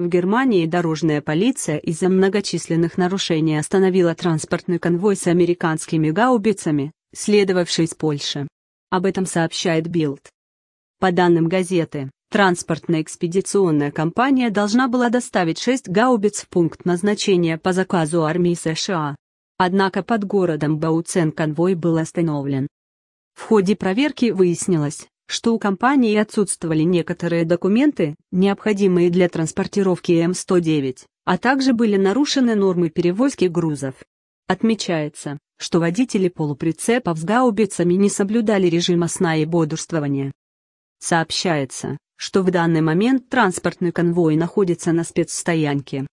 В Германии дорожная полиция из-за многочисленных нарушений остановила транспортный конвой с американскими гаубицами, следовавший из Польши. Об этом сообщает Билд. По данным газеты, транспортная экспедиционная компания должна была доставить 6 гаубиц в пункт назначения по заказу армии США. Однако под городом Бауцен конвой был остановлен. В ходе проверки выяснилось, что у компании отсутствовали некоторые документы, необходимые для транспортировки М-109, а также были нарушены нормы перевозки грузов. Отмечается, что водители полуприцепов с гаубицами не соблюдали режима сна и бодрствования. Сообщается, что в данный момент транспортный конвой находится на спецстоянке,